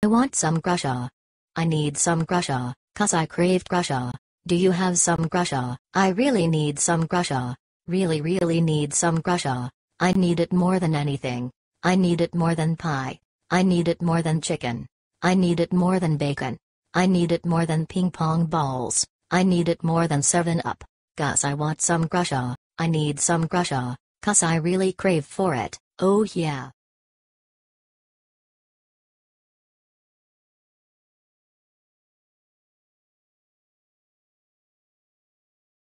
I want some grusha. I need some grusha, cause I craved grusha. Do you have some grusha? I really need some grusha. Really really need some grusha. I need it more than anything. I need it more than pie. I need it more than chicken. I need it more than bacon. I need it more than ping pong balls. I need it more than 7 up. Gus I want some grusha. I need some grusha. Cause I really crave for it. Oh yeah.